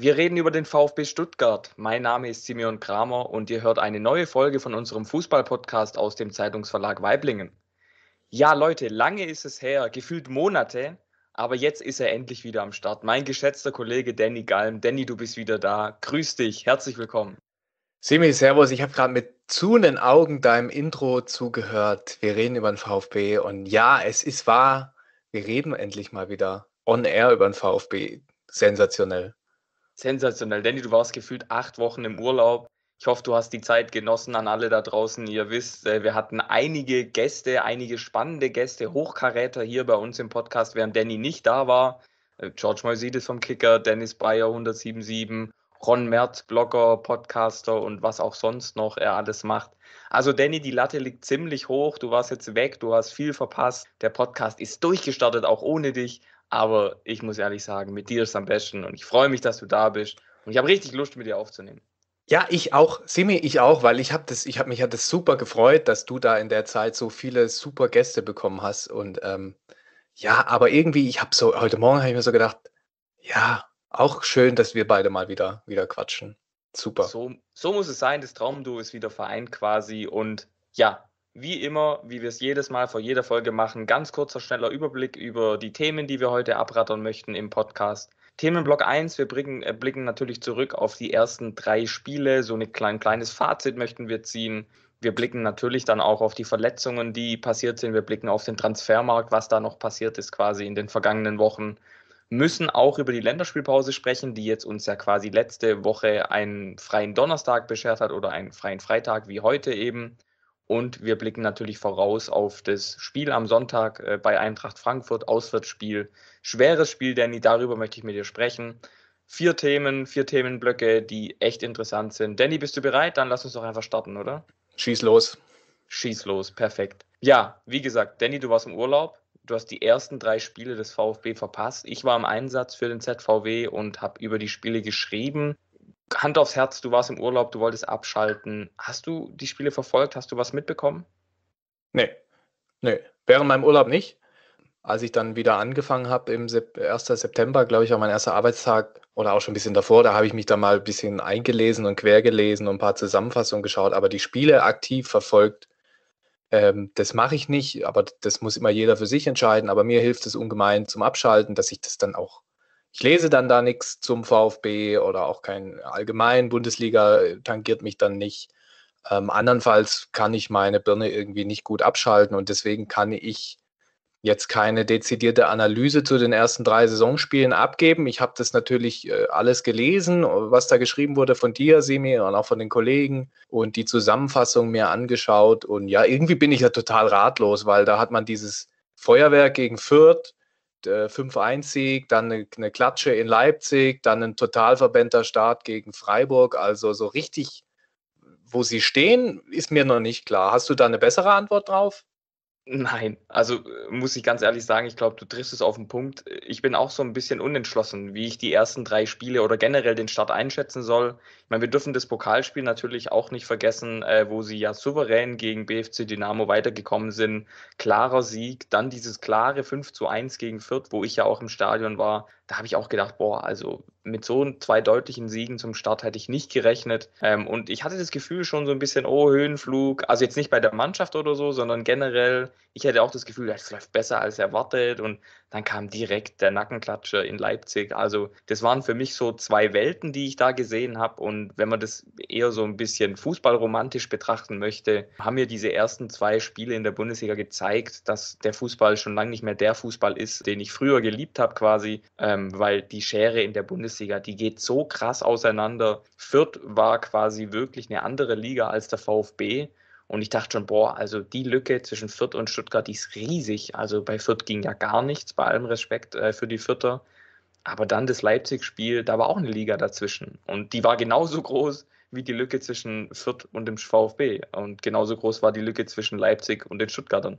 Wir reden über den VfB Stuttgart. Mein Name ist Simeon Kramer und ihr hört eine neue Folge von unserem Fußball-Podcast aus dem Zeitungsverlag Weiblingen. Ja, Leute, lange ist es her, gefühlt Monate, aber jetzt ist er endlich wieder am Start. Mein geschätzter Kollege Danny Galm. Danny, du bist wieder da. Grüß dich, herzlich willkommen. Simi, Servus. Ich habe gerade mit zuhenden Augen deinem Intro zugehört. Wir reden über den VfB und ja, es ist wahr, wir reden endlich mal wieder on air über den VfB. Sensationell. Sensationell. Danny, du warst gefühlt acht Wochen im Urlaub. Ich hoffe, du hast die Zeit genossen an alle da draußen. Ihr wisst, äh, wir hatten einige Gäste, einige spannende Gäste, Hochkaräter hier bei uns im Podcast, während Danny nicht da war. Äh, George Moisides vom Kicker, Dennis Breyer 177, Ron Merz, Blogger, Podcaster und was auch sonst noch er alles macht. Also Danny, die Latte liegt ziemlich hoch. Du warst jetzt weg, du hast viel verpasst. Der Podcast ist durchgestartet, auch ohne dich. Aber ich muss ehrlich sagen, mit dir ist es am besten und ich freue mich, dass du da bist. Und ich habe richtig Lust, mit dir aufzunehmen. Ja, ich auch, Simi, ich auch, weil ich habe das, mich hat das super gefreut, dass du da in der Zeit so viele super Gäste bekommen hast und ähm, ja, aber irgendwie, ich habe so heute Morgen habe ich mir so gedacht, ja, auch schön, dass wir beide mal wieder wieder quatschen. Super. So, so muss es sein, das Traumduo ist wieder vereint quasi und ja, wie immer, wie wir es jedes Mal vor jeder Folge machen, ganz kurzer, schneller Überblick über die Themen, die wir heute abrattern möchten im Podcast. Themenblock 1, wir blicken, äh, blicken natürlich zurück auf die ersten drei Spiele. So ein klein, kleines Fazit möchten wir ziehen. Wir blicken natürlich dann auch auf die Verletzungen, die passiert sind. Wir blicken auf den Transfermarkt, was da noch passiert ist quasi in den vergangenen Wochen. Müssen auch über die Länderspielpause sprechen, die jetzt uns ja quasi letzte Woche einen freien Donnerstag beschert hat oder einen freien Freitag wie heute eben. Und wir blicken natürlich voraus auf das Spiel am Sonntag äh, bei Eintracht Frankfurt, Auswärtsspiel. Schweres Spiel, Danny, darüber möchte ich mit dir sprechen. Vier Themen, vier Themenblöcke, die echt interessant sind. Danny, bist du bereit? Dann lass uns doch einfach starten, oder? Schieß los. Schieß los, perfekt. Ja, wie gesagt, Danny, du warst im Urlaub. Du hast die ersten drei Spiele des VfB verpasst. Ich war im Einsatz für den ZVW und habe über die Spiele geschrieben. Hand aufs Herz, du warst im Urlaub, du wolltest abschalten. Hast du die Spiele verfolgt? Hast du was mitbekommen? Nee, nee. Während meinem Urlaub nicht. Als ich dann wieder angefangen habe, im 1. September, glaube ich, war mein erster Arbeitstag oder auch schon ein bisschen davor, da habe ich mich dann mal ein bisschen eingelesen und quergelesen und ein paar Zusammenfassungen geschaut, aber die Spiele aktiv verfolgt, ähm, das mache ich nicht, aber das muss immer jeder für sich entscheiden. Aber mir hilft es ungemein zum Abschalten, dass ich das dann auch ich lese dann da nichts zum VfB oder auch kein allgemein Bundesliga äh, tangiert mich dann nicht. Ähm, andernfalls kann ich meine Birne irgendwie nicht gut abschalten und deswegen kann ich jetzt keine dezidierte Analyse zu den ersten drei Saisonspielen abgeben. Ich habe das natürlich äh, alles gelesen, äh, was da geschrieben wurde von dir, Simi, und auch von den Kollegen und die Zusammenfassung mir angeschaut. Und ja, irgendwie bin ich ja total ratlos, weil da hat man dieses Feuerwerk gegen Fürth, 5-1-Sieg, äh, dann eine, ne Klatsche in Leipzig, dann ein total verbenter Start gegen Freiburg. Also so richtig, wo sie stehen, ist mir noch nicht klar. Hast du da eine bessere Antwort drauf? Nein, also äh, muss ich ganz ehrlich sagen, ich glaube, du triffst es auf den Punkt. Ich bin auch so ein bisschen unentschlossen, wie ich die ersten drei Spiele oder generell den Start einschätzen soll meine, wir dürfen das Pokalspiel natürlich auch nicht vergessen, äh, wo sie ja souverän gegen BFC Dynamo weitergekommen sind. Klarer Sieg, dann dieses klare 5 zu 1 gegen Fürth, wo ich ja auch im Stadion war. Da habe ich auch gedacht, boah, also mit so zwei deutlichen Siegen zum Start hätte ich nicht gerechnet. Ähm, und ich hatte das Gefühl schon so ein bisschen, oh, Höhenflug. Also jetzt nicht bei der Mannschaft oder so, sondern generell, ich hatte auch das Gefühl, es läuft besser als erwartet. Und dann kam direkt der Nackenklatscher in Leipzig. Also das waren für mich so zwei Welten, die ich da gesehen habe. Und und wenn man das eher so ein bisschen fußballromantisch betrachten möchte, haben mir diese ersten zwei Spiele in der Bundesliga gezeigt, dass der Fußball schon lange nicht mehr der Fußball ist, den ich früher geliebt habe quasi, ähm, weil die Schere in der Bundesliga, die geht so krass auseinander. Fürth war quasi wirklich eine andere Liga als der VfB. Und ich dachte schon, boah, also die Lücke zwischen Fürth und Stuttgart, die ist riesig. Also bei Fürth ging ja gar nichts, bei allem Respekt äh, für die Fürther. Aber dann das Leipzig-Spiel, da war auch eine Liga dazwischen. Und die war genauso groß wie die Lücke zwischen Fürth und dem VfB. Und genauso groß war die Lücke zwischen Leipzig und den Stuttgartern.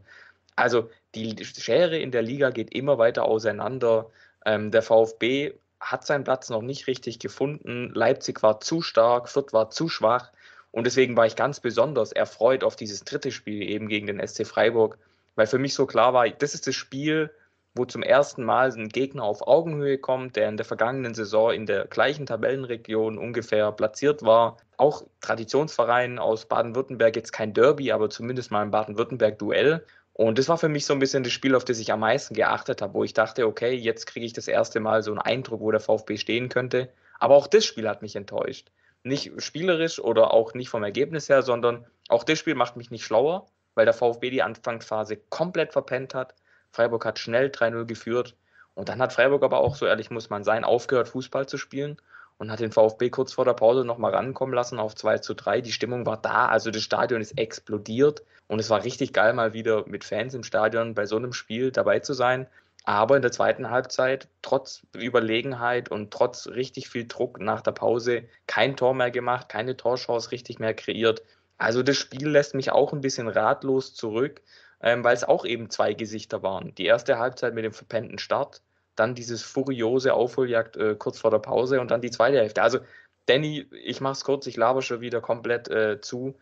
Also die Schere in der Liga geht immer weiter auseinander. Ähm, der VfB hat seinen Platz noch nicht richtig gefunden. Leipzig war zu stark, Fürth war zu schwach. Und deswegen war ich ganz besonders erfreut auf dieses dritte Spiel eben gegen den SC Freiburg, weil für mich so klar war, das ist das Spiel, wo zum ersten Mal ein Gegner auf Augenhöhe kommt, der in der vergangenen Saison in der gleichen Tabellenregion ungefähr platziert war. Auch Traditionsverein aus Baden-Württemberg, jetzt kein Derby, aber zumindest mal ein Baden-Württemberg-Duell. Und das war für mich so ein bisschen das Spiel, auf das ich am meisten geachtet habe, wo ich dachte, okay, jetzt kriege ich das erste Mal so einen Eindruck, wo der VfB stehen könnte. Aber auch das Spiel hat mich enttäuscht. Nicht spielerisch oder auch nicht vom Ergebnis her, sondern auch das Spiel macht mich nicht schlauer, weil der VfB die Anfangsphase komplett verpennt hat Freiburg hat schnell 3-0 geführt. Und dann hat Freiburg aber auch, so ehrlich muss man sein, aufgehört, Fußball zu spielen und hat den VfB kurz vor der Pause nochmal rankommen lassen auf 2 zu 3. Die Stimmung war da, also das Stadion ist explodiert und es war richtig geil, mal wieder mit Fans im Stadion bei so einem Spiel dabei zu sein. Aber in der zweiten Halbzeit, trotz Überlegenheit und trotz richtig viel Druck nach der Pause, kein Tor mehr gemacht, keine Torchance richtig mehr kreiert. Also das Spiel lässt mich auch ein bisschen ratlos zurück ähm, weil es auch eben zwei Gesichter waren. Die erste Halbzeit mit dem verpennten Start, dann dieses furiose Aufholjagd äh, kurz vor der Pause und dann die zweite Hälfte. Also, Danny, ich mach's kurz, ich laber schon wieder komplett äh, zu.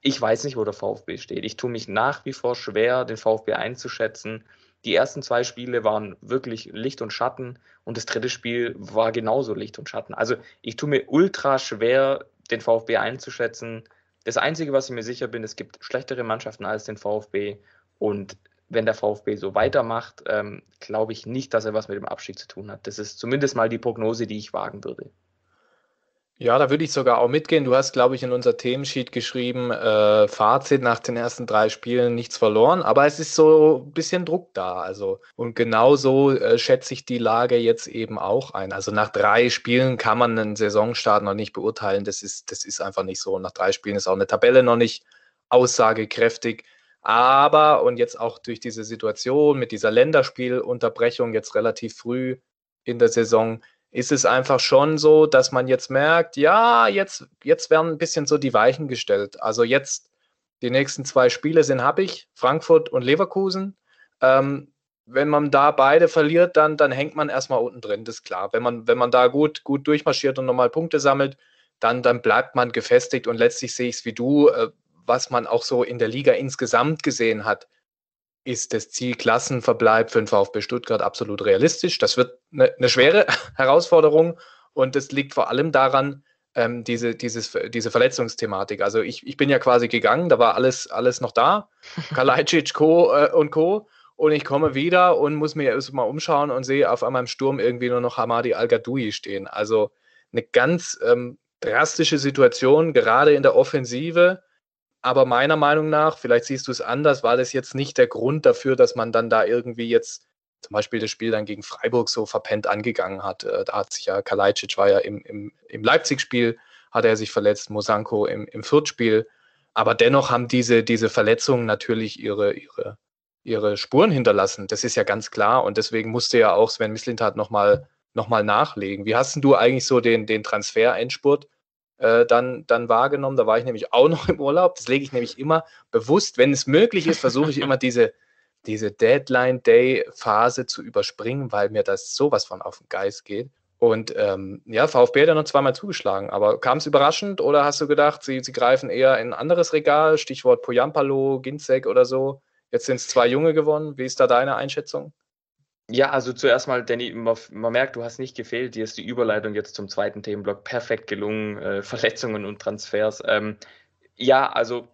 Ich weiß nicht, wo der VfB steht. Ich tue mich nach wie vor schwer, den VfB einzuschätzen. Die ersten zwei Spiele waren wirklich Licht und Schatten und das dritte Spiel war genauso Licht und Schatten. Also ich tue mir ultra schwer, den VfB einzuschätzen. Das Einzige, was ich mir sicher bin, es gibt schlechtere Mannschaften als den VfB. Und wenn der VfB so weitermacht, ähm, glaube ich nicht, dass er was mit dem Abstieg zu tun hat. Das ist zumindest mal die Prognose, die ich wagen würde. Ja, da würde ich sogar auch mitgehen. Du hast, glaube ich, in unser Themensheet geschrieben, äh, Fazit nach den ersten drei Spielen nichts verloren, aber es ist so ein bisschen Druck da. Also, und genau so äh, schätze ich die Lage jetzt eben auch ein. Also nach drei Spielen kann man einen Saisonstart noch nicht beurteilen. Das ist, das ist einfach nicht so. Nach drei Spielen ist auch eine Tabelle noch nicht aussagekräftig. Aber, und jetzt auch durch diese Situation mit dieser Länderspielunterbrechung jetzt relativ früh in der Saison, ist es einfach schon so, dass man jetzt merkt, ja, jetzt, jetzt werden ein bisschen so die Weichen gestellt. Also jetzt die nächsten zwei Spiele sind habe ich, Frankfurt und Leverkusen. Ähm, wenn man da beide verliert, dann, dann hängt man erstmal unten drin, das ist klar. Wenn man, wenn man da gut, gut durchmarschiert und nochmal Punkte sammelt, dann, dann bleibt man gefestigt und letztlich sehe ich es wie du, äh, was man auch so in der Liga insgesamt gesehen hat ist das Ziel Klassenverbleib für den VfB Stuttgart absolut realistisch. Das wird eine, eine schwere Herausforderung und das liegt vor allem daran, ähm, diese, dieses, diese Verletzungsthematik. Also ich, ich bin ja quasi gegangen, da war alles, alles noch da, Kalajdzic Co. Äh, und Co. Und ich komme wieder und muss mir erst mal umschauen und sehe auf einmal im Sturm irgendwie nur noch Hamadi Al-Gadoui stehen. Also eine ganz ähm, drastische Situation, gerade in der Offensive. Aber meiner Meinung nach, vielleicht siehst du es anders, war das jetzt nicht der Grund dafür, dass man dann da irgendwie jetzt zum Beispiel das Spiel dann gegen Freiburg so verpennt angegangen hat. Äh, da hat sich ja Kalajdzic war ja im, im, im Leipzig-Spiel, hat er sich verletzt, Mosanko im, im Fürth-Spiel. Aber dennoch haben diese, diese Verletzungen natürlich ihre, ihre, ihre Spuren hinterlassen. Das ist ja ganz klar. Und deswegen musste ja auch Sven Mislintat nochmal noch mal nachlegen. Wie hast du eigentlich so den, den Transfer-Endspurt äh, dann, dann wahrgenommen. Da war ich nämlich auch noch im Urlaub. Das lege ich nämlich immer bewusst, wenn es möglich ist, versuche ich immer diese, diese Deadline-Day-Phase zu überspringen, weil mir das sowas von auf den Geist geht. Und ähm, ja, VfB hat ja noch zweimal zugeschlagen, aber kam es überraschend oder hast du gedacht, sie, sie greifen eher in ein anderes Regal, Stichwort Poyampalo, Ginzek oder so? Jetzt sind es zwei Junge gewonnen. Wie ist da deine Einschätzung? Ja, also zuerst mal, Danny, man, man, merkt, du hast nicht gefehlt. Dir ist die Überleitung jetzt zum zweiten Themenblock perfekt gelungen. Äh, Verletzungen und Transfers. Ähm, ja, also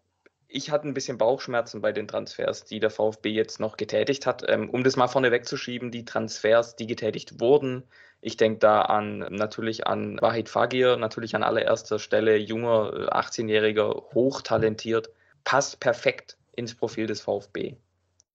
ich hatte ein bisschen Bauchschmerzen bei den Transfers, die der VfB jetzt noch getätigt hat. Ähm, um das mal vorne wegzuschieben, die Transfers, die getätigt wurden. Ich denke da an natürlich an Wahid Fagir, natürlich an allererster Stelle, junger, 18-jähriger, äh, hochtalentiert, passt perfekt ins Profil des VfB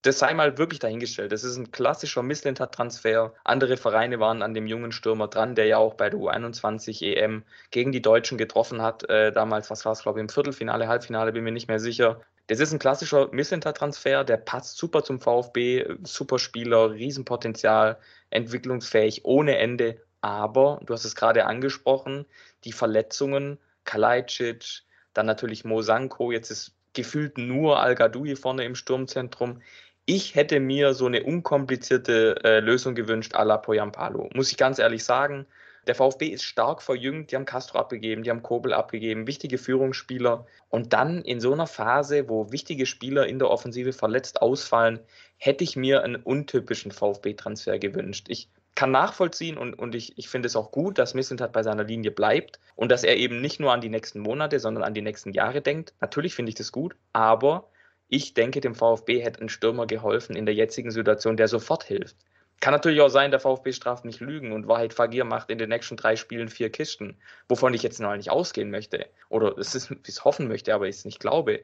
das sei mal wirklich dahingestellt. Das ist ein klassischer misslinter transfer Andere Vereine waren an dem jungen Stürmer dran, der ja auch bei der U21 EM e gegen die Deutschen getroffen hat. Äh, damals, was war es, glaube ich, im Viertelfinale, Halbfinale, bin mir nicht mehr sicher. Das ist ein klassischer misslinter transfer der passt super zum VfB, super Spieler, Riesenpotenzial, entwicklungsfähig, ohne Ende. Aber, du hast es gerade angesprochen, die Verletzungen, Kalajdzic, dann natürlich Mosanko, jetzt ist gefühlt nur Al-Gadoui vorne im Sturmzentrum. Ich hätte mir so eine unkomplizierte äh, Lösung gewünscht, à la Poyampalo. Muss ich ganz ehrlich sagen. Der VfB ist stark verjüngt. Die haben Castro abgegeben, die haben Kobel abgegeben, wichtige Führungsspieler. Und dann in so einer Phase, wo wichtige Spieler in der Offensive verletzt ausfallen, hätte ich mir einen untypischen VfB-Transfer gewünscht. Ich kann nachvollziehen und, und ich, ich finde es auch gut, dass Missentat halt bei seiner Linie bleibt und dass er eben nicht nur an die nächsten Monate, sondern an die nächsten Jahre denkt. Natürlich finde ich das gut, aber ich denke, dem VfB hätte ein Stürmer geholfen in der jetzigen Situation, der sofort hilft. Kann natürlich auch sein, der VfB straft nicht Lügen und Wahrheit Fagir macht in den nächsten drei Spielen vier Kisten, wovon ich jetzt noch nicht ausgehen möchte. Oder es ist, wie ich hoffen möchte, aber ich es nicht glaube.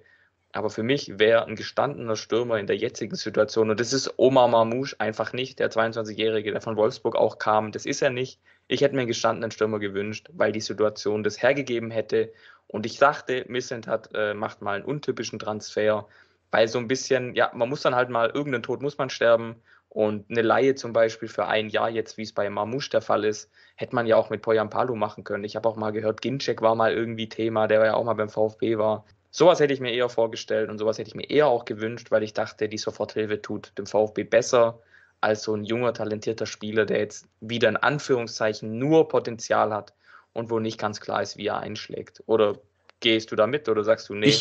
Aber für mich wäre ein gestandener Stürmer in der jetzigen Situation, und das ist Omar Marmouche einfach nicht, der 22-Jährige, der von Wolfsburg auch kam, das ist er nicht. Ich hätte mir einen gestandenen Stürmer gewünscht, weil die Situation das hergegeben hätte. Und ich dachte, Missent hat, äh, macht mal einen untypischen Transfer weil so ein bisschen, ja, man muss dann halt mal, irgendeinen Tod muss man sterben. Und eine Laie zum Beispiel für ein Jahr, jetzt wie es bei Mamouche der Fall ist, hätte man ja auch mit Poyampalo machen können. Ich habe auch mal gehört, Ginczek war mal irgendwie Thema, der ja auch mal beim VfB war. Sowas hätte ich mir eher vorgestellt und sowas hätte ich mir eher auch gewünscht, weil ich dachte, die Soforthilfe tut dem VfB besser als so ein junger, talentierter Spieler, der jetzt wieder in Anführungszeichen nur Potenzial hat und wo nicht ganz klar ist, wie er einschlägt. Oder gehst du da mit oder sagst du, nee,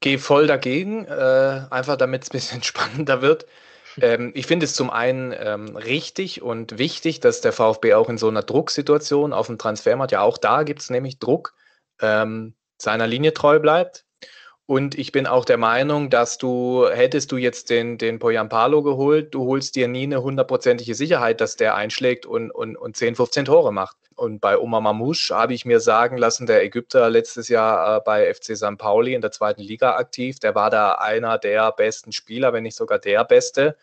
gehe voll dagegen, äh, einfach damit es ein bisschen spannender wird. Ähm, ich finde es zum einen ähm, richtig und wichtig, dass der VfB auch in so einer Drucksituation auf dem Transfermarkt, ja auch da gibt es nämlich Druck, ähm, seiner Linie treu bleibt. Und ich bin auch der Meinung, dass du, hättest du jetzt den, den Poyampalo geholt, du holst dir nie eine hundertprozentige Sicherheit, dass der einschlägt und, und, und 10, 15 Tore macht. Und bei Omar Mamouche habe ich mir sagen lassen, der Ägypter letztes Jahr äh, bei FC St. Pauli in der zweiten Liga aktiv, der war da einer der besten Spieler, wenn nicht sogar der beste.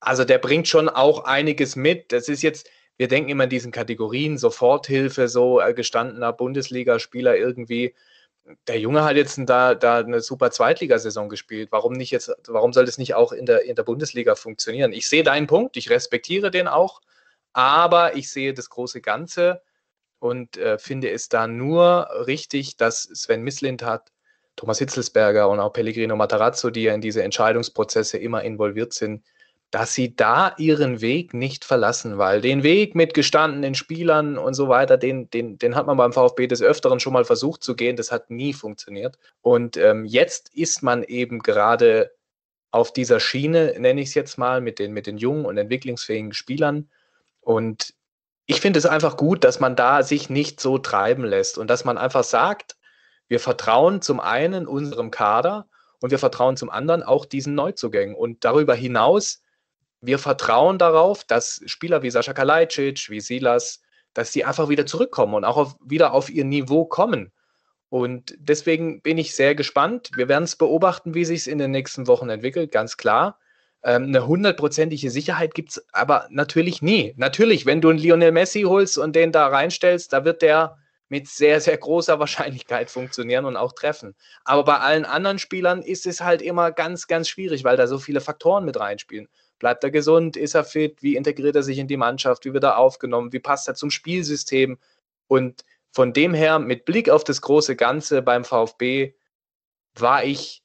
Also der bringt schon auch einiges mit. Das ist jetzt, wir denken immer in diesen Kategorien, Soforthilfe, so äh, gestandener Bundesligaspieler irgendwie der Junge hat jetzt da, da eine super Zweitligasaison gespielt. Warum nicht jetzt, warum soll das nicht auch in der, in der Bundesliga funktionieren? Ich sehe deinen Punkt, ich respektiere den auch, aber ich sehe das große Ganze und äh, finde es da nur richtig, dass Sven Misslind hat, Thomas Hitzelsberger und auch Pellegrino Matarazzo, die ja in diese Entscheidungsprozesse immer involviert sind, dass sie da ihren Weg nicht verlassen, weil den Weg mit gestandenen Spielern und so weiter, den, den, den hat man beim VfB des Öfteren schon mal versucht zu gehen, das hat nie funktioniert. Und ähm, jetzt ist man eben gerade auf dieser Schiene, nenne ich es jetzt mal, mit den, mit den jungen und entwicklungsfähigen Spielern. Und ich finde es einfach gut, dass man da sich nicht so treiben lässt und dass man einfach sagt, wir vertrauen zum einen unserem Kader und wir vertrauen zum anderen auch diesen Neuzugängen. Und darüber hinaus wir vertrauen darauf, dass Spieler wie Sascha Kalajdzic, wie Silas, dass sie einfach wieder zurückkommen und auch auf, wieder auf ihr Niveau kommen. Und deswegen bin ich sehr gespannt. Wir werden es beobachten, wie sich es in den nächsten Wochen entwickelt, ganz klar. Ähm, eine hundertprozentige Sicherheit gibt es aber natürlich nie. Natürlich, wenn du einen Lionel Messi holst und den da reinstellst, da wird der mit sehr, sehr großer Wahrscheinlichkeit funktionieren und auch treffen. Aber bei allen anderen Spielern ist es halt immer ganz, ganz schwierig, weil da so viele Faktoren mit reinspielen. Bleibt er gesund? Ist er fit? Wie integriert er sich in die Mannschaft? Wie wird er aufgenommen? Wie passt er zum Spielsystem? Und von dem her, mit Blick auf das große Ganze beim VfB, war ich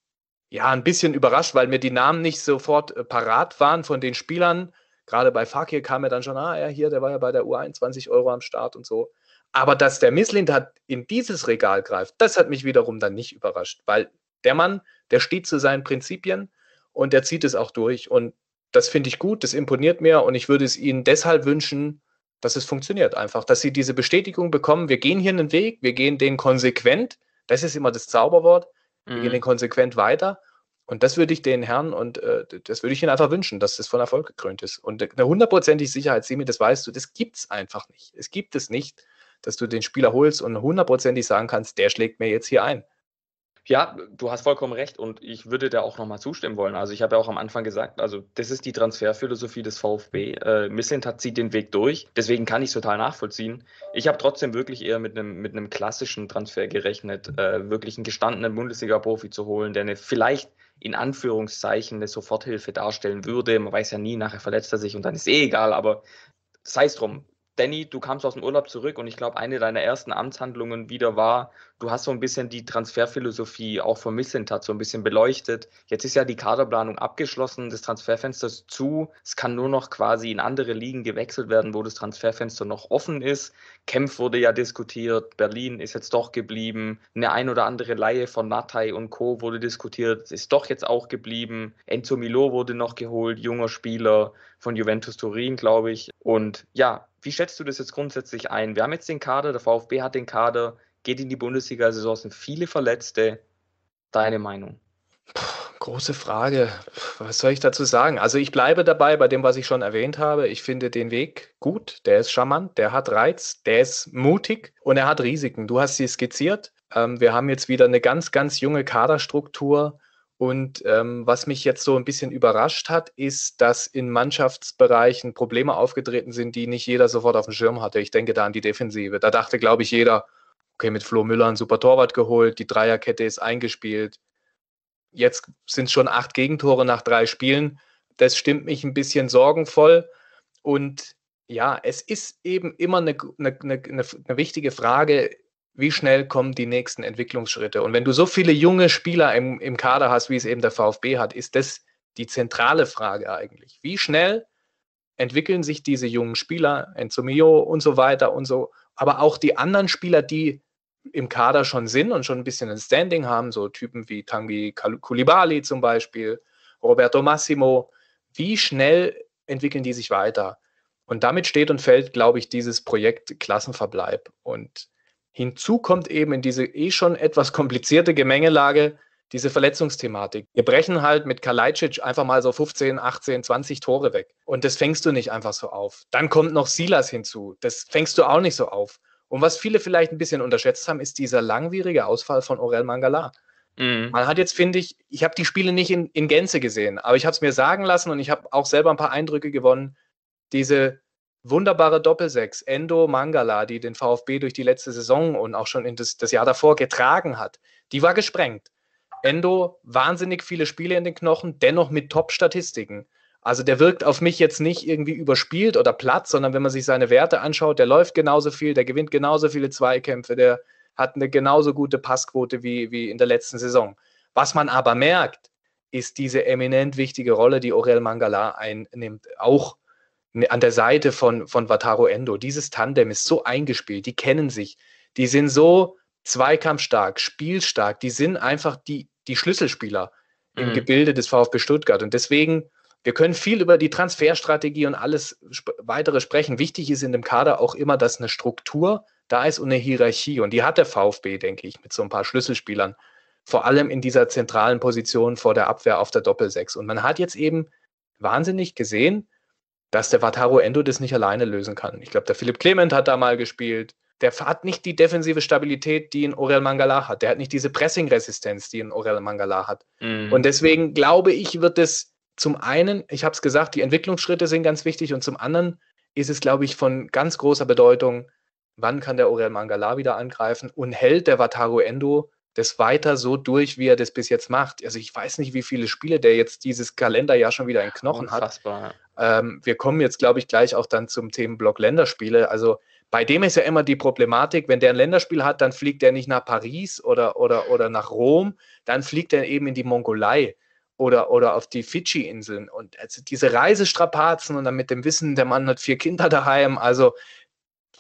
ja ein bisschen überrascht, weil mir die Namen nicht sofort äh, parat waren von den Spielern. Gerade bei Fakir kam mir dann schon, ah ja, hier, der war ja bei der U21 Euro am Start und so. Aber dass der Misslind hat in dieses Regal greift, das hat mich wiederum dann nicht überrascht, weil der Mann, der steht zu seinen Prinzipien und der zieht es auch durch. Und das finde ich gut, das imponiert mir und ich würde es Ihnen deshalb wünschen, dass es funktioniert einfach, dass Sie diese Bestätigung bekommen, wir gehen hier einen Weg, wir gehen den konsequent, das ist immer das Zauberwort, wir gehen mhm. den konsequent weiter und das würde ich den Herren und äh, das würde ich Ihnen einfach wünschen, dass das von Erfolg gekrönt ist. Und eine hundertprozentige Sicherheit, Simi, das weißt du, das gibt es einfach nicht. Es gibt es nicht, dass du den Spieler holst und hundertprozentig sagen kannst, der schlägt mir jetzt hier ein. Ja, du hast vollkommen recht und ich würde da auch nochmal zustimmen wollen. Also ich habe ja auch am Anfang gesagt, also das ist die Transferphilosophie des VfB. Äh, Missentat zieht den Weg durch, deswegen kann ich es total nachvollziehen. Ich habe trotzdem wirklich eher mit einem mit einem klassischen Transfer gerechnet, äh, wirklich einen gestandenen Bundesliga-Profi zu holen, der eine vielleicht in Anführungszeichen eine Soforthilfe darstellen würde. Man weiß ja nie, nachher verletzt er sich und dann ist eh egal, aber sei es drum. Danny, du kamst aus dem Urlaub zurück und ich glaube, eine deiner ersten Amtshandlungen wieder war, du hast so ein bisschen die Transferphilosophie auch von Missentat so ein bisschen beleuchtet. Jetzt ist ja die Kaderplanung abgeschlossen, das Transferfenster ist zu. Es kann nur noch quasi in andere Ligen gewechselt werden, wo das Transferfenster noch offen ist. Kempf wurde ja diskutiert, Berlin ist jetzt doch geblieben. Eine ein oder andere Laie von Natai und Co. wurde diskutiert, ist doch jetzt auch geblieben. Enzo Milo wurde noch geholt, junger Spieler von Juventus Turin, glaube ich. Und ja, wie schätzt du das jetzt grundsätzlich ein? Wir haben jetzt den Kader, der VfB hat den Kader, geht in die Bundesliga-Saison, sind viele Verletzte. Deine Meinung? Puh, große Frage. Was soll ich dazu sagen? Also ich bleibe dabei bei dem, was ich schon erwähnt habe. Ich finde den Weg gut. Der ist charmant, der hat Reiz, der ist mutig und er hat Risiken. Du hast sie skizziert. Ähm, wir haben jetzt wieder eine ganz, ganz junge Kaderstruktur und ähm, was mich jetzt so ein bisschen überrascht hat, ist, dass in Mannschaftsbereichen Probleme aufgetreten sind, die nicht jeder sofort auf dem Schirm hatte. Ich denke da an die Defensive. Da dachte, glaube ich, jeder, okay, mit Flo Müller ein super Torwart geholt, die Dreierkette ist eingespielt. Jetzt sind es schon acht Gegentore nach drei Spielen. Das stimmt mich ein bisschen sorgenvoll. Und ja, es ist eben immer eine, eine, eine, eine wichtige Frage, wie schnell kommen die nächsten Entwicklungsschritte? Und wenn du so viele junge Spieler im, im Kader hast, wie es eben der VfB hat, ist das die zentrale Frage eigentlich. Wie schnell entwickeln sich diese jungen Spieler, Enzo Mio und so weiter und so, aber auch die anderen Spieler, die im Kader schon sind und schon ein bisschen ein Standing haben, so Typen wie Tangi Kulibali zum Beispiel, Roberto Massimo, wie schnell entwickeln die sich weiter? Und damit steht und fällt, glaube ich, dieses Projekt Klassenverbleib. Und Hinzu kommt eben in diese eh schon etwas komplizierte Gemengelage diese Verletzungsthematik. Wir brechen halt mit Kalajdzic einfach mal so 15, 18, 20 Tore weg. Und das fängst du nicht einfach so auf. Dann kommt noch Silas hinzu. Das fängst du auch nicht so auf. Und was viele vielleicht ein bisschen unterschätzt haben, ist dieser langwierige Ausfall von Orel Mangala. Mhm. Man hat jetzt, finde ich, ich habe die Spiele nicht in, in Gänze gesehen, aber ich habe es mir sagen lassen und ich habe auch selber ein paar Eindrücke gewonnen. Diese wunderbare Doppelsechs, Endo Mangala, die den VfB durch die letzte Saison und auch schon das, das Jahr davor getragen hat, die war gesprengt. Endo, wahnsinnig viele Spiele in den Knochen, dennoch mit Top-Statistiken. Also der wirkt auf mich jetzt nicht irgendwie überspielt oder platt, sondern wenn man sich seine Werte anschaut, der läuft genauso viel, der gewinnt genauso viele Zweikämpfe, der hat eine genauso gute Passquote wie, wie in der letzten Saison. Was man aber merkt, ist diese eminent wichtige Rolle, die Aurel Mangala einnimmt, auch Ne, an der Seite von, von Wataru Endo. Dieses Tandem ist so eingespielt, die kennen sich, die sind so zweikampfstark, spielstark, die sind einfach die, die Schlüsselspieler mhm. im Gebilde des VfB Stuttgart. Und deswegen, wir können viel über die Transferstrategie und alles sp weitere sprechen. Wichtig ist in dem Kader auch immer, dass eine Struktur da ist und eine Hierarchie. Und die hat der VfB, denke ich, mit so ein paar Schlüsselspielern. Vor allem in dieser zentralen Position vor der Abwehr auf der Doppelsechs. Und man hat jetzt eben wahnsinnig gesehen, dass der Wataru Endo das nicht alleine lösen kann. Ich glaube, der Philipp Clement hat da mal gespielt. Der hat nicht die defensive Stabilität, die ein Orel Mangala hat. Der hat nicht diese Pressing-Resistenz, die ein Orel Mangala hat. Mhm. Und deswegen glaube ich, wird es zum einen, ich habe es gesagt, die Entwicklungsschritte sind ganz wichtig und zum anderen ist es, glaube ich, von ganz großer Bedeutung, wann kann der Orel Mangala wieder angreifen und hält der Wataru Endo das weiter so durch, wie er das bis jetzt macht. Also ich weiß nicht, wie viele Spiele der jetzt dieses Kalenderjahr schon wieder in Knochen Unfassbar, hat. Ähm, wir kommen jetzt, glaube ich, gleich auch dann zum Themenblock Länderspiele. Also bei dem ist ja immer die Problematik, wenn der ein Länderspiel hat, dann fliegt er nicht nach Paris oder, oder, oder nach Rom, dann fliegt er eben in die Mongolei oder, oder auf die Fidschi-Inseln. Und also diese Reisestrapazen und dann mit dem Wissen, der Mann hat vier Kinder daheim, also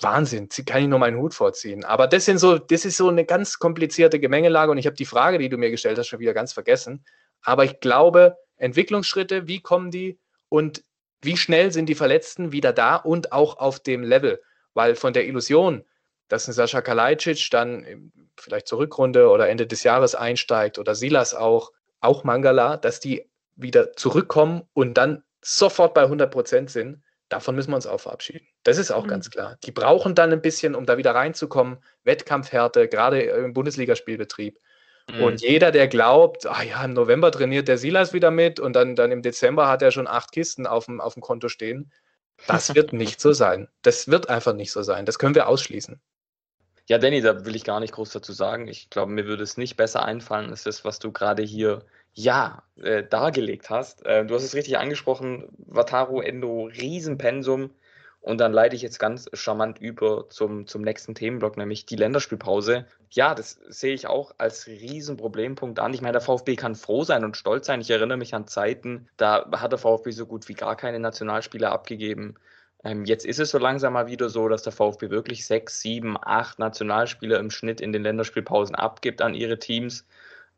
Wahnsinn, kann ich nur meinen Hut vorziehen. Aber das, sind so, das ist so eine ganz komplizierte Gemengelage und ich habe die Frage, die du mir gestellt hast, schon wieder ganz vergessen. Aber ich glaube, Entwicklungsschritte, wie kommen die und wie schnell sind die Verletzten wieder da und auch auf dem Level? Weil von der Illusion, dass ein Sascha Kalajdzic dann vielleicht zur Rückrunde oder Ende des Jahres einsteigt oder Silas auch, auch Mangala, dass die wieder zurückkommen und dann sofort bei 100 Prozent sind, davon müssen wir uns auch verabschieden. Das ist auch mhm. ganz klar. Die brauchen dann ein bisschen, um da wieder reinzukommen, Wettkampfhärte, gerade äh, im Bundesligaspielbetrieb. Mhm. Und jeder, der glaubt, ah ja, im November trainiert der Silas wieder mit und dann, dann im Dezember hat er schon acht Kisten auf dem, auf dem Konto stehen, das wird nicht so sein. Das wird einfach nicht so sein. Das können wir ausschließen. Ja, Danny, da will ich gar nicht groß dazu sagen. Ich glaube, mir würde es nicht besser einfallen, als das, was du gerade hier äh, ja, äh, dargelegt hast. Äh, du hast es richtig angesprochen, Wataru Endo, Riesenpensum. Und dann leite ich jetzt ganz charmant über zum, zum nächsten Themenblock, nämlich die Länderspielpause. Ja, das sehe ich auch als Riesenproblempunkt an. Ich meine, der VfB kann froh sein und stolz sein. Ich erinnere mich an Zeiten, da hat der VfB so gut wie gar keine Nationalspieler abgegeben. Ähm, jetzt ist es so langsam mal wieder so, dass der VfB wirklich sechs, sieben, acht Nationalspieler im Schnitt in den Länderspielpausen abgibt an ihre Teams.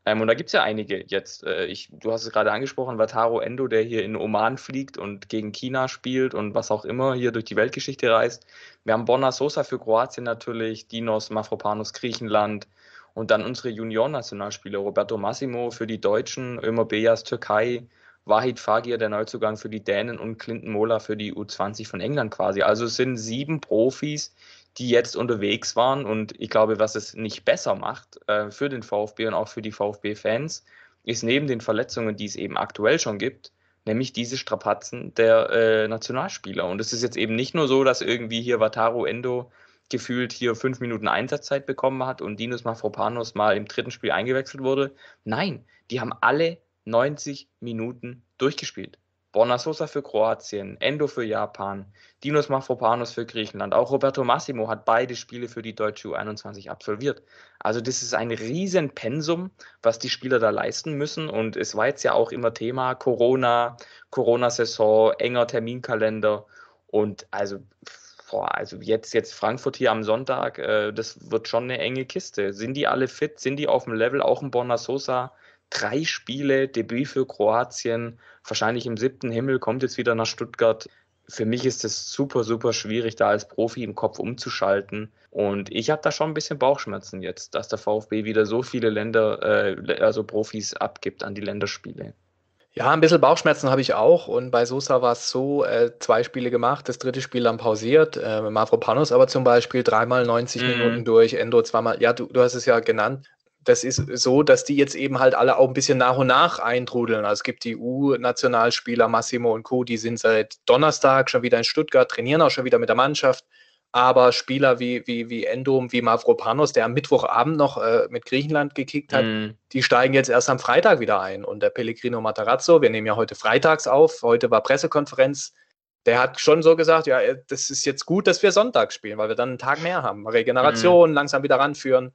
Ähm, und da gibt es ja einige jetzt. Äh, ich, du hast es gerade angesprochen, Wataru Endo, der hier in Oman fliegt und gegen China spielt und was auch immer hier durch die Weltgeschichte reist. Wir haben Borna Sosa für Kroatien natürlich, Dinos Mafropanos Griechenland und dann unsere Junior-Nationalspieler Roberto Massimo für die Deutschen, Ömer Beyas Türkei, Wahid Fagir der Neuzugang für die Dänen und Clinton Mola für die U20 von England quasi. Also es sind sieben Profis, die jetzt unterwegs waren. Und ich glaube, was es nicht besser macht äh, für den VfB und auch für die VfB-Fans, ist neben den Verletzungen, die es eben aktuell schon gibt, nämlich diese Strapazen der äh, Nationalspieler. Und es ist jetzt eben nicht nur so, dass irgendwie hier Wataru Endo gefühlt hier fünf Minuten Einsatzzeit bekommen hat und Dinos Mafropanos mal im dritten Spiel eingewechselt wurde. Nein, die haben alle 90 Minuten durchgespielt. Borna Sosa für Kroatien, Endo für Japan, Dinos Mafropanos für Griechenland. Auch Roberto Massimo hat beide Spiele für die deutsche U21 absolviert. Also das ist ein Riesenpensum, was die Spieler da leisten müssen. Und es war jetzt ja auch immer Thema Corona, Corona-Saison, enger Terminkalender. Und also, boah, also jetzt, jetzt Frankfurt hier am Sonntag, äh, das wird schon eine enge Kiste. Sind die alle fit? Sind die auf dem Level? Auch ein Borna Sosa drei Spiele, Debüt für Kroatien, wahrscheinlich im siebten Himmel, kommt jetzt wieder nach Stuttgart. Für mich ist es super, super schwierig, da als Profi im Kopf umzuschalten. Und ich habe da schon ein bisschen Bauchschmerzen jetzt, dass der VfB wieder so viele Länder, äh, also Profis abgibt an die Länderspiele. Ja, ein bisschen Bauchschmerzen habe ich auch. Und bei Sosa war es so, äh, zwei Spiele gemacht, das dritte Spiel dann pausiert. Äh, Mavropanos aber zum Beispiel dreimal 90 mhm. Minuten durch, Endo zweimal. Ja, du, du hast es ja genannt das ist so, dass die jetzt eben halt alle auch ein bisschen nach und nach eintrudeln. Also es gibt die u nationalspieler Massimo und Co., die sind seit Donnerstag schon wieder in Stuttgart, trainieren auch schon wieder mit der Mannschaft. Aber Spieler wie, wie, wie Endom, wie Mavropanos, der am Mittwochabend noch äh, mit Griechenland gekickt hat, mhm. die steigen jetzt erst am Freitag wieder ein. Und der Pellegrino Matarazzo, wir nehmen ja heute freitags auf, heute war Pressekonferenz, der hat schon so gesagt, ja, äh, das ist jetzt gut, dass wir Sonntag spielen, weil wir dann einen Tag mehr haben. Regeneration, mhm. langsam wieder ranführen.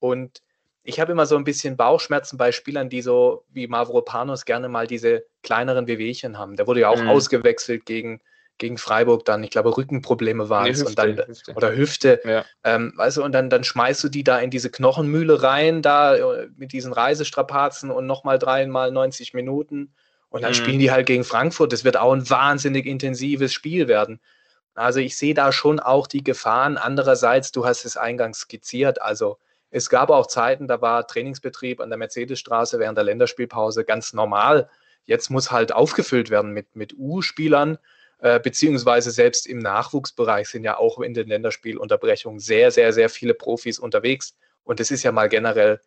Und ich habe immer so ein bisschen Bauchschmerzen bei Spielern, die so wie Mavropanos gerne mal diese kleineren Wehwehchen haben. Der wurde ja auch mhm. ausgewechselt gegen, gegen Freiburg dann. Ich glaube, Rückenprobleme waren es. Nee, und dann, Hüfte. Oder Hüfte. Ja. Ähm, weißt du, und dann, dann schmeißt du die da in diese Knochenmühle rein, da äh, mit diesen Reisestrapazen und nochmal dreimal 90 Minuten. Und dann mhm. spielen die halt gegen Frankfurt. Das wird auch ein wahnsinnig intensives Spiel werden. Also ich sehe da schon auch die Gefahren. Andererseits, du hast es eingangs skizziert, also es gab auch Zeiten, da war Trainingsbetrieb an der Mercedesstraße während der Länderspielpause ganz normal. Jetzt muss halt aufgefüllt werden mit, mit U-Spielern, äh, beziehungsweise selbst im Nachwuchsbereich sind ja auch in den Länderspielunterbrechungen sehr, sehr, sehr viele Profis unterwegs. Und das ist ja mal generell,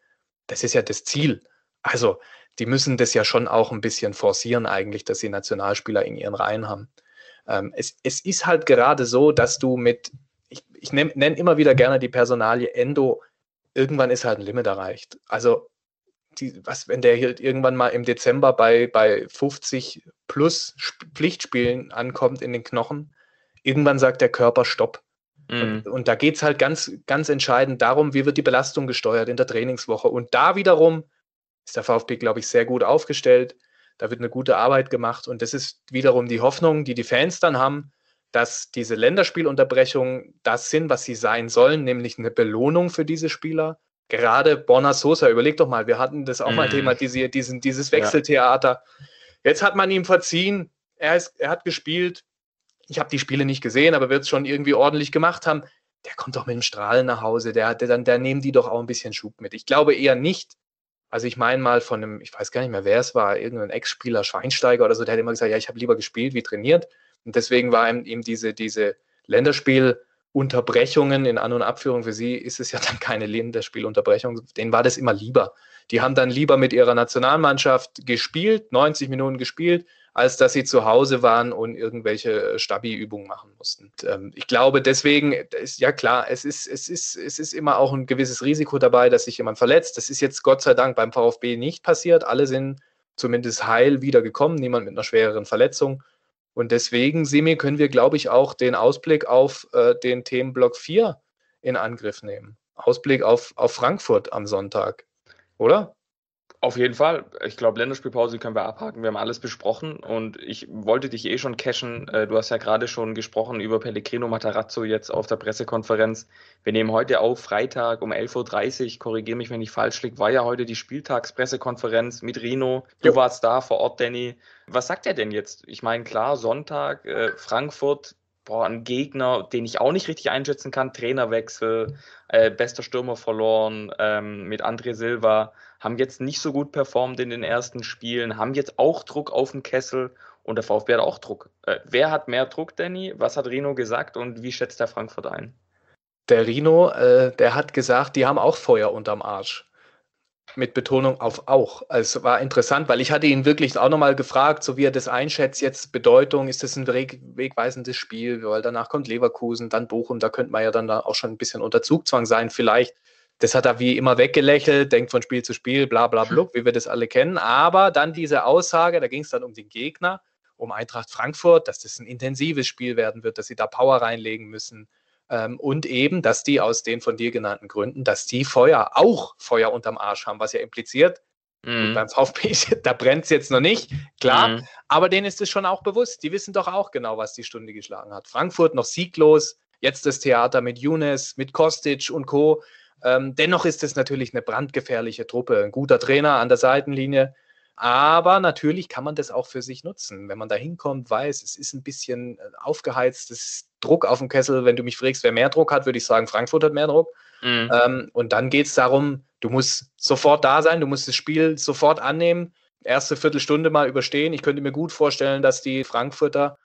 das ist ja das Ziel. Also die müssen das ja schon auch ein bisschen forcieren eigentlich, dass sie Nationalspieler in ihren Reihen haben. Ähm, es, es ist halt gerade so, dass du mit, ich, ich nenne immer wieder gerne die Personalie Endo irgendwann ist halt ein Limit erreicht. Also, die, was, wenn der hier irgendwann mal im Dezember bei, bei 50 plus Pflichtspielen ankommt in den Knochen, irgendwann sagt der Körper Stopp. Mhm. Und, und, da geht es halt ganz, ganz entscheidend darum, wie wird die Belastung gesteuert in der Trainingswoche. Und da wiederum ist der VfB, glaube ich, sehr gut aufgestellt. Da wird eine gute Arbeit gemacht. Und das ist wiederum die Hoffnung, die die Fans dann haben, dass diese Länderspielunterbrechungen das sind, was sie sein sollen, nämlich eine Belohnung für diese Spieler. Gerade Borna Sosa, überleg doch mal, wir hatten das auch mm. mal mhm. Thema, diese, diesen, dieses Wechseltheater. Ja. Jetzt hat man ihm verziehen, er, ist, er hat gespielt. Ich habe die Spiele nicht gesehen, aber wird es schon irgendwie ordentlich gemacht haben. Der kommt doch mit dem Strahlen nach Hause, der, der, dann, der nehmen die doch auch ein bisschen Schub mit. Ich glaube eher nicht, also ich meine mal von einem, ich weiß gar nicht mehr, wer es war, irgendein Ex-Spieler, Schweinsteiger oder so, der hat immer gesagt, ja, ich habe lieber gespielt wie trainiert. Und deswegen war eben diese, diese Länderspielunterbrechungen in An- und Abführung für sie ist es ja dann keine Länderspielunterbrechung. Denen war das immer lieber. Die haben dann lieber mit ihrer Nationalmannschaft gespielt, 90 Minuten gespielt, als dass sie zu Hause waren und irgendwelche äh, Stabi-Übungen machen mussten. Und, ähm, ich glaube, deswegen ist ja klar, es ist, es, ist, es ist immer auch ein gewisses Risiko dabei, dass sich jemand verletzt. Das ist jetzt Gott sei Dank beim VfB nicht passiert. Alle sind zumindest heil wiedergekommen, niemand mit einer schwereren Verletzung. Und deswegen, Simi, können wir, glaube ich, auch den Ausblick auf äh, den Themenblock 4 in Angriff nehmen. Ausblick auf, auf Frankfurt am Sonntag, oder? Auf jeden Fall. Ich glaube, Länderspielpause können wir abhaken. Wir haben alles besprochen und ich wollte dich eh schon cashen. Äh, du hast ja gerade schon gesprochen über Pellegrino Matarazzo jetzt auf der Pressekonferenz. Wir nehmen heute auf, Freitag um 11.30 Uhr, korrigiere mich, wenn ich falsch liege, war ja heute die Spieltagspressekonferenz mit Rino. Du jo. warst da vor Ort, Danny. Was sagt er denn jetzt? Ich meine, klar, Sonntag, äh, Frankfurt, boah, ein Gegner, den ich auch nicht richtig einschätzen kann, Trainerwechsel, äh, bester Stürmer verloren ähm, mit André Silva, haben jetzt nicht so gut performt in den ersten Spielen, haben jetzt auch Druck auf den Kessel und der VfB hat auch Druck. Äh, wer hat mehr Druck, Danny? Was hat Rino gesagt und wie schätzt der Frankfurt ein? Der Rino, äh, der hat gesagt, die haben auch Feuer unterm Arsch. Mit Betonung auf auch. Es war interessant, weil ich hatte ihn wirklich auch nochmal gefragt, so wie er das einschätzt, jetzt Bedeutung, ist das ein wegweisendes Spiel, weil danach kommt Leverkusen, dann Bochum, da könnte man ja dann da auch schon ein bisschen unter Zugzwang sein vielleicht. Das hat er wie immer weggelächelt, denkt von Spiel zu Spiel, bla bla hm. bla, wie wir das alle kennen. Aber dann diese Aussage, da ging es dann um den Gegner, um Eintracht Frankfurt, dass das ein intensives Spiel werden wird, dass sie da Power reinlegen müssen, ähm, und eben, dass die aus den von dir genannten Gründen, dass die Feuer auch Feuer unterm Arsch haben, was ja impliziert, mhm. beim VfB, da brennt es jetzt noch nicht, klar, mhm. aber denen ist es schon auch bewusst. Die wissen doch auch genau, was die Stunde geschlagen hat. Frankfurt noch sieglos, jetzt das Theater mit Younes, mit Kostic und Co. Ähm, dennoch ist es natürlich eine brandgefährliche Truppe. Ein guter Trainer an der Seitenlinie, aber natürlich kann man das auch für sich nutzen. Wenn man da hinkommt, weiß, es ist ein bisschen äh, aufgeheizt, es ist Druck auf dem Kessel. Wenn du mich fragst, wer mehr Druck hat, würde ich sagen, Frankfurt hat mehr Druck. Mhm. Ähm, und dann geht es darum, du musst sofort da sein, du musst das Spiel sofort annehmen, erste Viertelstunde mal überstehen. Ich könnte mir gut vorstellen, dass die Frankfurter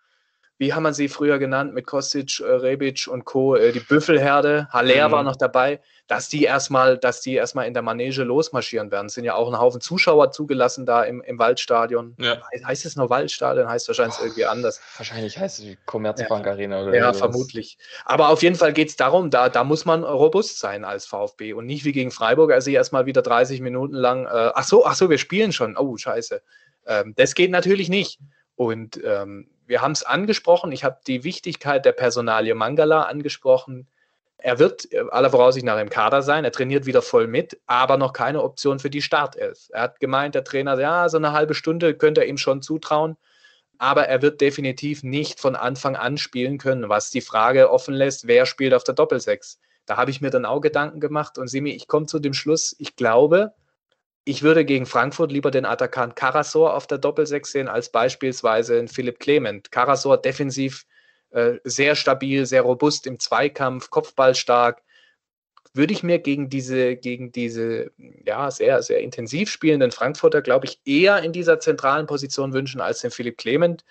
wie haben man sie früher genannt, mit Kostic, äh, Rebic und Co., äh, die Büffelherde, Haller mhm. war noch dabei, dass die erstmal, dass die erstmal in der Manege losmarschieren werden. Es sind ja auch ein Haufen Zuschauer zugelassen da im, im Waldstadion. Ja. Heißt es noch Waldstadion? Heißt wahrscheinlich oh, irgendwie anders. Wahrscheinlich heißt es die Commerzbank ja. Arena oder Ja, vermutlich. Aber auf jeden Fall geht es darum, da, da muss man robust sein als VfB und nicht wie gegen Freiburg, als sie erstmal wieder 30 Minuten lang, äh, ach so, ach so, wir spielen schon. Oh, scheiße. Ähm, das geht natürlich nicht. Und ähm, wir haben es angesprochen. Ich habe die Wichtigkeit der Personalie Mangala angesprochen. Er wird äh, aller Voraussicht nach im Kader sein. Er trainiert wieder voll mit, aber noch keine Option für die Startelf. Er hat gemeint, der Trainer, ja, so eine halbe Stunde könnte er ihm schon zutrauen, aber er wird definitiv nicht von Anfang an spielen können, was die Frage offen lässt, wer spielt auf der Doppelsechs. Da habe ich mir dann auch Gedanken gemacht und Simi, ich komme zu dem Schluss, ich glaube, ich würde gegen Frankfurt lieber den Attakan Karasor auf der Doppelsechs sehen, als beispielsweise einen Philipp Clement. Karasor defensiv äh, sehr stabil, sehr robust im Zweikampf, Kopfball stark. Würde ich mir gegen diese, gegen diese ja, sehr, sehr intensiv spielenden Frankfurter, glaube ich, eher in dieser zentralen Position wünschen als den Philipp Clement.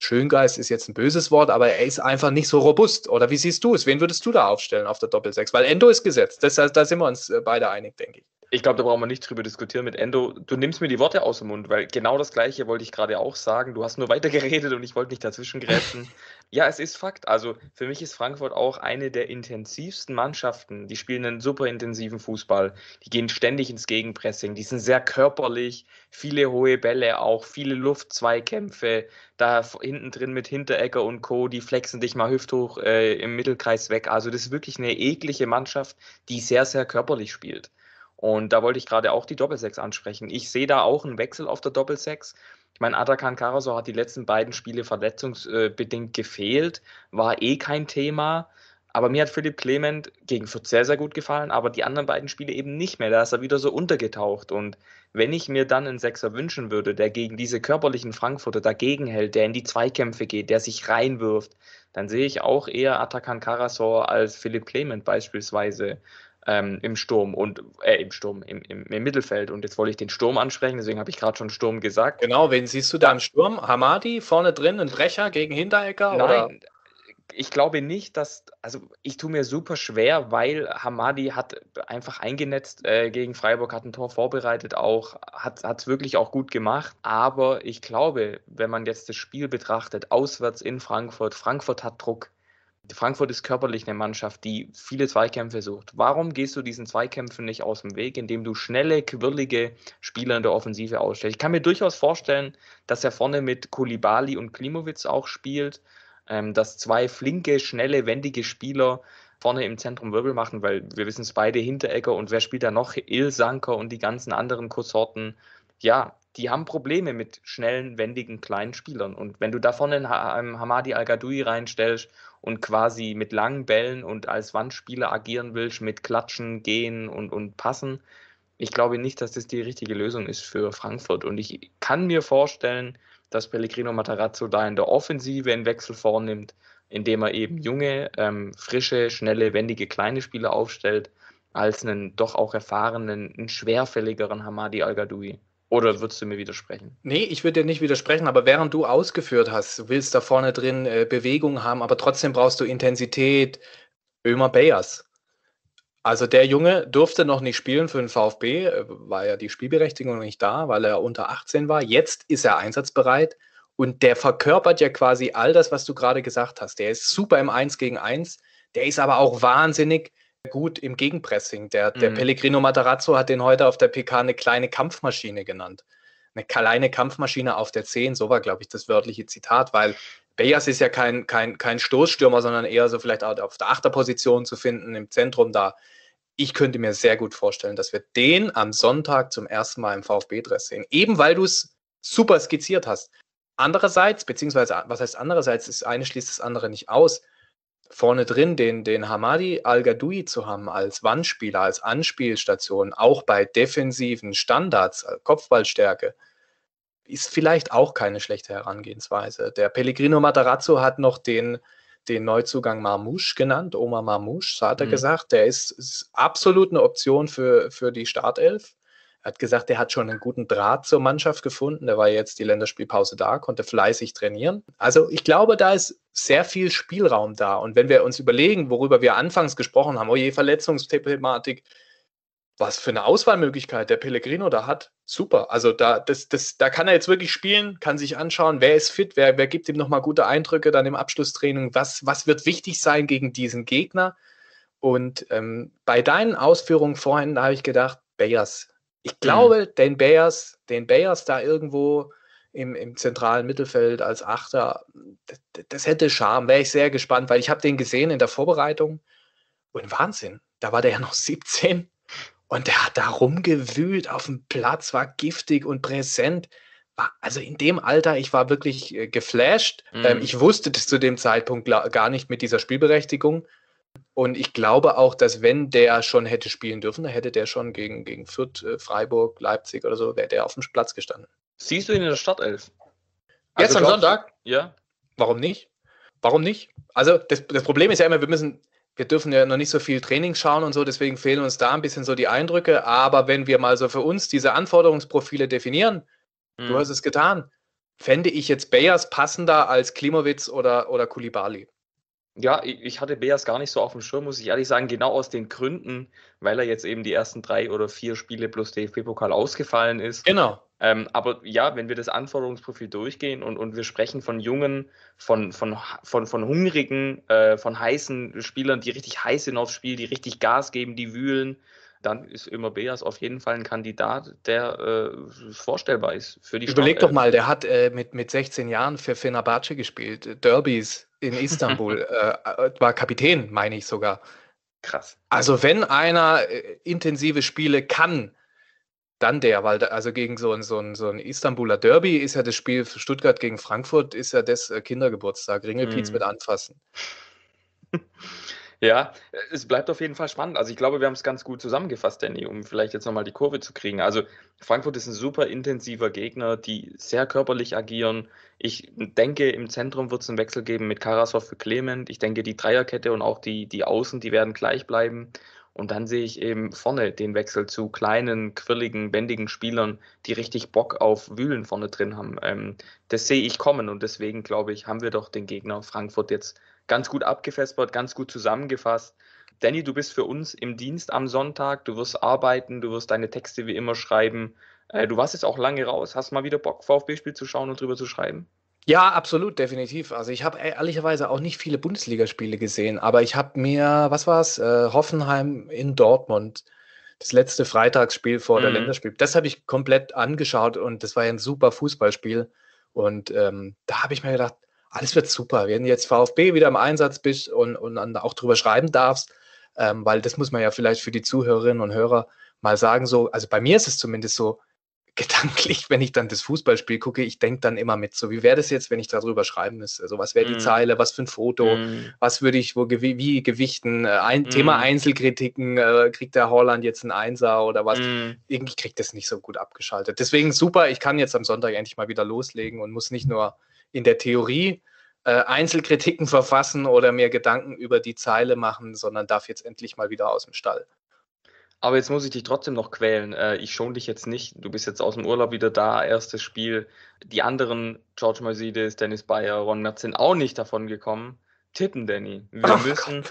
Schöngeist ist jetzt ein böses Wort, aber er ist einfach nicht so robust. Oder wie siehst du es? Wen würdest du da aufstellen auf der Doppelsechs? Weil Endo ist gesetzt. Das, da sind wir uns äh, beide einig, denke ich ich glaube, da brauchen wir nicht drüber diskutieren mit Endo. Du nimmst mir die Worte aus dem Mund, weil genau das Gleiche wollte ich gerade auch sagen. Du hast nur weitergeredet und ich wollte nicht dazwischengrätschen. ja, es ist Fakt. Also für mich ist Frankfurt auch eine der intensivsten Mannschaften. Die spielen einen super intensiven Fußball. Die gehen ständig ins Gegenpressing. Die sind sehr körperlich. Viele hohe Bälle auch, viele Luftzweikämpfe. Da hinten drin mit Hinterecker und Co. Die flexen dich mal hüfthoch äh, im Mittelkreis weg. Also das ist wirklich eine eklige Mannschaft, die sehr, sehr körperlich spielt. Und da wollte ich gerade auch die Doppelsechs ansprechen. Ich sehe da auch einen Wechsel auf der Doppelsechs. Ich meine, Atakan Karasor hat die letzten beiden Spiele verletzungsbedingt gefehlt, war eh kein Thema. Aber mir hat Philipp Clement gegen Fürth sehr, sehr gut gefallen, aber die anderen beiden Spiele eben nicht mehr. Da ist er wieder so untergetaucht. Und wenn ich mir dann einen Sechser wünschen würde, der gegen diese körperlichen Frankfurter dagegen hält, der in die Zweikämpfe geht, der sich reinwirft, dann sehe ich auch eher Atakan Karasor als Philipp Clement beispielsweise ähm, im Sturm und äh, im Sturm, im, im, im, Mittelfeld. Und jetzt wollte ich den Sturm ansprechen, deswegen habe ich gerade schon Sturm gesagt. Genau, wen siehst du da im Sturm? Hamadi vorne drin, ein Brecher gegen Hinteregger? Nein, oder? ich glaube nicht, dass, also ich tue mir super schwer, weil Hamadi hat einfach eingenetzt äh, gegen Freiburg, hat ein Tor vorbereitet auch, hat es wirklich auch gut gemacht. Aber ich glaube, wenn man jetzt das Spiel betrachtet, auswärts in Frankfurt, Frankfurt hat Druck, Frankfurt ist körperlich eine Mannschaft, die viele Zweikämpfe sucht. Warum gehst du diesen Zweikämpfen nicht aus dem Weg, indem du schnelle, quirlige Spieler in der Offensive ausstellst? Ich kann mir durchaus vorstellen, dass er vorne mit Kulibali und Klimowitz auch spielt, ähm, dass zwei flinke, schnelle, wendige Spieler vorne im Zentrum Wirbel machen, weil wir wissen es beide, Hinteregger und wer spielt da noch? Il Sanker und die ganzen anderen Kursorten. Ja, die haben Probleme mit schnellen, wendigen, kleinen Spielern. Und wenn du da vorne einen Hamadi Al-Gadoui reinstellst und quasi mit langen Bällen und als Wandspieler agieren willst, mit Klatschen, Gehen und, und Passen. Ich glaube nicht, dass das die richtige Lösung ist für Frankfurt. Und ich kann mir vorstellen, dass Pellegrino Matarazzo da in der Offensive einen Wechsel vornimmt, indem er eben mhm. junge, ähm, frische, schnelle, wendige, kleine Spieler aufstellt, als einen doch auch erfahrenen, einen schwerfälligeren Hamadi Al-Gadoui. Oder würdest du mir widersprechen? Nee, ich würde dir nicht widersprechen, aber während du ausgeführt hast, du willst da vorne drin äh, Bewegung haben, aber trotzdem brauchst du Intensität Ömer Beyers. Also der Junge durfte noch nicht spielen für den VfB, äh, war ja die Spielberechtigung noch nicht da, weil er unter 18 war. Jetzt ist er einsatzbereit und der verkörpert ja quasi all das, was du gerade gesagt hast. Der ist super im 1 gegen 1, der ist aber auch wahnsinnig gut im Gegenpressing. Der, der mhm. Pellegrino Matarazzo hat den heute auf der PK eine kleine Kampfmaschine genannt. Eine kleine Kampfmaschine auf der 10, so war, glaube ich, das wörtliche Zitat, weil Bejas ist ja kein, kein, kein Stoßstürmer, sondern eher so vielleicht auf der Achterposition zu finden, im Zentrum da. Ich könnte mir sehr gut vorstellen, dass wir den am Sonntag zum ersten Mal im VfB-Dress sehen. Eben weil du es super skizziert hast. Andererseits, beziehungsweise, was heißt andererseits, das eine schließt das andere nicht aus vorne drin den, den Hamadi Al-Gadoui zu haben als Wandspieler, als Anspielstation, auch bei defensiven Standards, äh, Kopfballstärke, ist vielleicht auch keine schlechte Herangehensweise. Der Pellegrino Matarazzo hat noch den, den Neuzugang Marmouche genannt, Oma Marmouche, so hat er mhm. gesagt. Der ist, ist absolut eine Option für, für die Startelf. Er hat gesagt, er hat schon einen guten Draht zur Mannschaft gefunden. Er war jetzt die Länderspielpause da, konnte fleißig trainieren. Also ich glaube, da ist sehr viel Spielraum da. Und wenn wir uns überlegen, worüber wir anfangs gesprochen haben, oh je, Verletzungsthematik, was für eine Auswahlmöglichkeit der Pellegrino da hat. Super. Also da, das, das, da kann er jetzt wirklich spielen, kann sich anschauen, wer ist fit, wer, wer gibt ihm nochmal gute Eindrücke dann im Abschlusstraining, was, was wird wichtig sein gegen diesen Gegner. Und ähm, bei deinen Ausführungen vorhin habe ich gedacht, Bayers, ich glaube, mhm. den Bayers, den Bayers da irgendwo im, im zentralen Mittelfeld als Achter, das, das hätte Charme. Wäre ich sehr gespannt, weil ich habe den gesehen in der Vorbereitung und Wahnsinn, da war der ja noch 17 und der hat da rumgewühlt auf dem Platz, war giftig und präsent. also in dem Alter, ich war wirklich äh, geflasht. Ähm, mhm. ich wusste das zu dem Zeitpunkt gar nicht mit dieser Spielberechtigung. Und ich glaube auch, dass wenn der schon hätte spielen dürfen, dann hätte der schon gegen, gegen Fürth, äh, Freiburg, Leipzig oder so, wäre der auf dem Platz gestanden. Siehst du ihn in der Startelf? Jetzt also am Sonntag? Du? Ja. Warum nicht? Warum nicht? Also das, das Problem ist ja immer, wir müssen, wir dürfen ja noch nicht so viel Training schauen und so, deswegen fehlen uns da ein bisschen so die Eindrücke. Aber wenn wir mal so für uns diese Anforderungsprofile definieren, mhm. du hast es getan, fände ich jetzt Bayers passender als Klimowitz oder, oder Kulibali. Ja, ich hatte Beas gar nicht so auf dem Schirm, muss ich ehrlich sagen, genau aus den Gründen, weil er jetzt eben die ersten drei oder vier Spiele plus DFB-Pokal ausgefallen ist. Genau. Ähm, aber ja, wenn wir das Anforderungsprofil durchgehen und, und wir sprechen von jungen, von, von, von, von hungrigen, äh, von heißen Spielern, die richtig heiß sind aufs Spiel, die richtig Gas geben, die wühlen, dann ist immer Beas auf jeden Fall ein Kandidat, der äh, vorstellbar ist für die Überleg Stadt. doch mal, der hat äh, mit, mit 16 Jahren für Fenerbahce gespielt, Derbys in Istanbul, äh, äh, war Kapitän, meine ich sogar. Krass. Also wenn einer äh, intensive Spiele kann, dann der, weil da, also gegen so ein, so, ein, so ein Istanbuler Derby ist ja das Spiel Stuttgart gegen Frankfurt, ist ja das äh, Kindergeburtstag, Ringelpiez mm. mit anfassen. Ja, äh, es bleibt auf jeden Fall spannend. Also ich glaube, wir haben es ganz gut zusammengefasst, Danny, um vielleicht jetzt nochmal die Kurve zu kriegen. Also Frankfurt ist ein super intensiver Gegner, die sehr körperlich agieren. Ich denke, im Zentrum wird es einen Wechsel geben mit Karasov für Clement. Ich denke, die Dreierkette und auch die, die Außen, die werden gleich bleiben. Und dann sehe ich eben vorne den Wechsel zu kleinen, quirligen, bändigen Spielern, die richtig Bock auf Wühlen vorne drin haben. Ähm, das sehe ich kommen und deswegen glaube ich, haben wir doch den Gegner Frankfurt jetzt ganz gut abgefespert, ganz gut zusammengefasst. Danny, du bist für uns im Dienst am Sonntag, du wirst arbeiten, du wirst deine Texte wie immer schreiben. Äh, du warst jetzt auch lange raus. Hast du mal wieder Bock, VfB-Spiel zu schauen und drüber zu schreiben? Ja, absolut, definitiv. Also ich habe äh, ehrlicherweise auch nicht viele Bundesligaspiele gesehen, aber ich habe mir, was war es, äh, Hoffenheim in Dortmund, das letzte Freitagsspiel vor mhm. der Länderspiel, das habe ich komplett angeschaut und das war ja ein super Fußballspiel. Und ähm, da habe ich mir gedacht, alles wird super. Wenn jetzt VfB wieder im Einsatz bist und, und dann auch drüber schreiben darfst, ähm, weil das muss man ja vielleicht für die Zuhörerinnen und Hörer mal sagen, so, also bei mir ist es zumindest so, gedanklich, wenn ich dann das Fußballspiel gucke, ich denke dann immer mit, so wie wäre das jetzt, wenn ich darüber schreiben müsste? Also was wäre die mm. Zeile, was für ein Foto, mm. was würde ich wo gew wie gewichten? Äh, ein, mm. Thema Einzelkritiken, äh, kriegt der Holland jetzt einen Einser oder was? Mhm. Irgendwie kriegt das nicht so gut abgeschaltet. Deswegen super, ich kann jetzt am Sonntag endlich mal wieder loslegen und muss nicht nur in der Theorie äh, Einzelkritiken verfassen oder mir Gedanken über die Zeile machen, sondern darf jetzt endlich mal wieder aus dem Stall. Aber jetzt muss ich dich trotzdem noch quälen. Äh, ich schon dich jetzt nicht. Du bist jetzt aus dem Urlaub wieder da, erstes Spiel. Die anderen, George Mercedes, Dennis Bayer, Ron Merz, sind auch nicht davon gekommen. Tippen, Danny. Wir oh, müssen.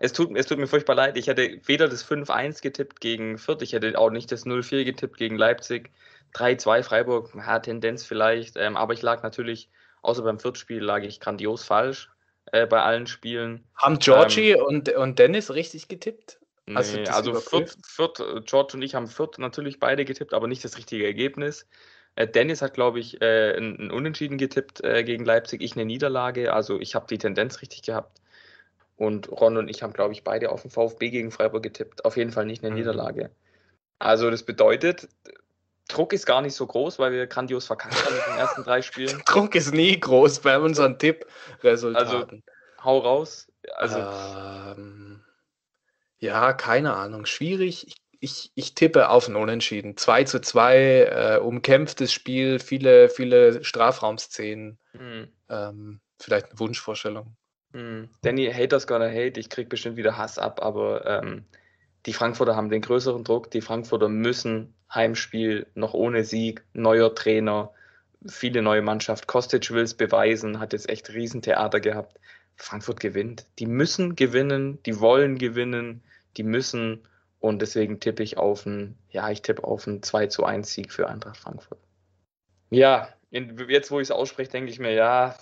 Es tut, es tut mir furchtbar leid. Ich hätte weder das 5-1 getippt gegen Fürth, ich hätte auch nicht das 0-4 getippt gegen Leipzig. 3-2 Freiburg, ja, Tendenz vielleicht, ähm, aber ich lag natürlich Außer beim Viertspiel lag ich grandios falsch äh, bei allen Spielen. Haben Georgie ähm, und, und Dennis richtig getippt? Nee, also, also Fürth, äh, George und ich haben viert natürlich beide getippt, aber nicht das richtige Ergebnis. Äh, Dennis hat, glaube ich, äh, ein, Unentschieden getippt äh, gegen Leipzig, ich eine Niederlage. Also ich habe die Tendenz richtig gehabt. Und Ron und ich haben, glaube ich, beide auf den VfB gegen Freiburg getippt. Auf jeden Fall nicht eine mhm. Niederlage. Also das bedeutet, Druck ist gar nicht so groß, weil wir grandios verkackt haben in den ersten drei Spielen. Druck ist nie groß bei unseren Tippresultaten. Also, hau raus. Also, ähm, ja, keine Ahnung. Schwierig. Ich, ich, ich, tippe auf ein Unentschieden. 2 zu 2, äh, umkämpftes Spiel, viele, viele Strafraumszenen. Mhm. Ähm, vielleicht eine Wunschvorstellung. Mhm. Danny, haters gonna hate. Ich krieg bestimmt wieder Hass ab, aber ähm, die Frankfurter haben den größeren Druck, die Frankfurter müssen Heimspiel noch ohne Sieg, neuer Trainer, viele neue Mannschaft. Kostic will es beweisen, hat jetzt echt Riesentheater gehabt. Frankfurt gewinnt. Die müssen gewinnen, die wollen gewinnen, die müssen. Und deswegen tippe ich auf einen, ja, ich tippe auf einen 2 zu 1 Sieg für Eintracht Frankfurt. Ja, jetzt wo ich es ausspreche, denke ich mir, ja,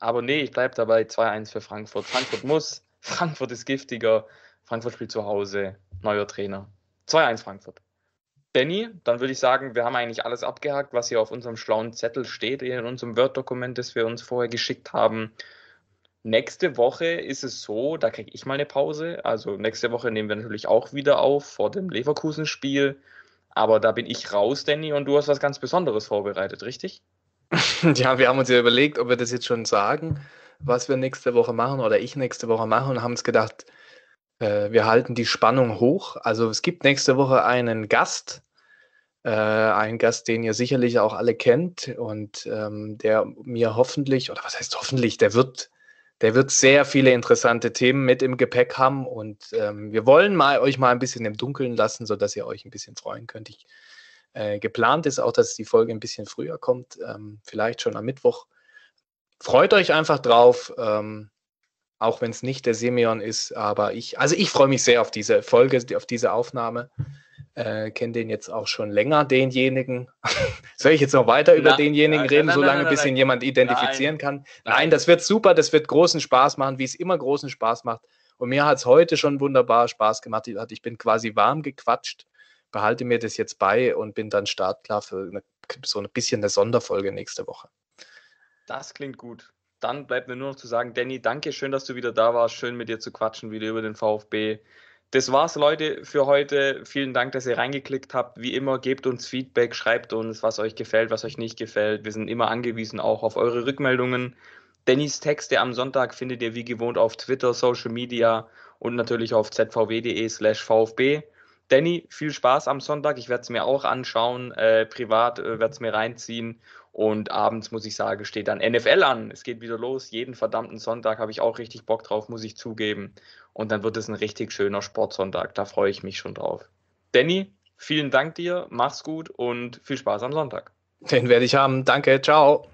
aber nee, ich bleibe dabei 2-1 für Frankfurt. Frankfurt muss, Frankfurt ist giftiger, Frankfurt spielt zu Hause neuer Trainer. 2-1 Frankfurt. Danny, dann würde ich sagen, wir haben eigentlich alles abgehakt, was hier auf unserem schlauen Zettel steht, in unserem Word-Dokument, das wir uns vorher geschickt haben. Nächste Woche ist es so, da kriege ich mal eine Pause. Also nächste Woche nehmen wir natürlich auch wieder auf vor dem Leverkusen-Spiel. Aber da bin ich raus, Danny, und du hast was ganz Besonderes vorbereitet, richtig? Ja, wir haben uns ja überlegt, ob wir das jetzt schon sagen, was wir nächste Woche machen oder ich nächste Woche mache und haben uns gedacht, äh, wir halten die Spannung hoch. Also es gibt nächste Woche einen Gast, äh, einen Gast, den ihr sicherlich auch alle kennt und ähm, der mir hoffentlich, oder was heißt hoffentlich, der wird, der wird sehr viele interessante Themen mit im Gepäck haben und ähm, wir wollen mal euch mal ein bisschen im Dunkeln lassen, sodass ihr euch ein bisschen freuen könnt. Ich, äh, geplant ist auch, dass die Folge ein bisschen früher kommt, ähm, vielleicht schon am Mittwoch. Freut euch einfach drauf. Ähm, auch wenn es nicht der Simeon ist, aber ich, also ich freue mich sehr auf diese Folge, auf diese Aufnahme. Äh, kenne den jetzt auch schon länger, denjenigen. Soll ich jetzt noch weiter über Na, denjenigen nein, reden, nein, solange bis ihn jemand identifizieren kann? Nein. das wird super, das wird großen Spaß machen, wie es immer großen Spaß macht. Und mir hat es heute schon wunderbar Spaß gemacht. Ich bin quasi warm gequatscht, behalte mir das jetzt bei und bin dann startklar für eine, so ein bisschen eine Sonderfolge nächste Woche. Das klingt gut dann bleibt mir nur noch zu sagen, Danny, danke, schön, dass du wieder da warst. Schön mit dir zu quatschen, wieder über den VfB. Das war's, Leute, für heute. Vielen Dank, dass ihr reingeklickt habt. Wie immer, gebt uns Feedback, schreibt uns, was euch gefällt, was euch nicht gefällt. Wir sind immer angewiesen auch auf eure Rückmeldungen. Dannys Texte am Sonntag findet ihr wie gewohnt auf Twitter, Social Media und natürlich auf zvw.de/slash VfB. Danny, viel Spaß am Sonntag. Ich werde es mir auch anschauen, äh, privat äh, werde es mir reinziehen. Und abends, muss ich sagen, steht dann NFL an. Es geht wieder los. Jeden verdammten Sonntag habe ich auch richtig Bock drauf, muss ich zugeben. Und dann wird es ein richtig schöner Sportsonntag. Da freue ich mich schon drauf. Danny, vielen Dank dir. Mach's gut und viel Spaß am Sonntag. Den werde ich haben. Danke. Ciao.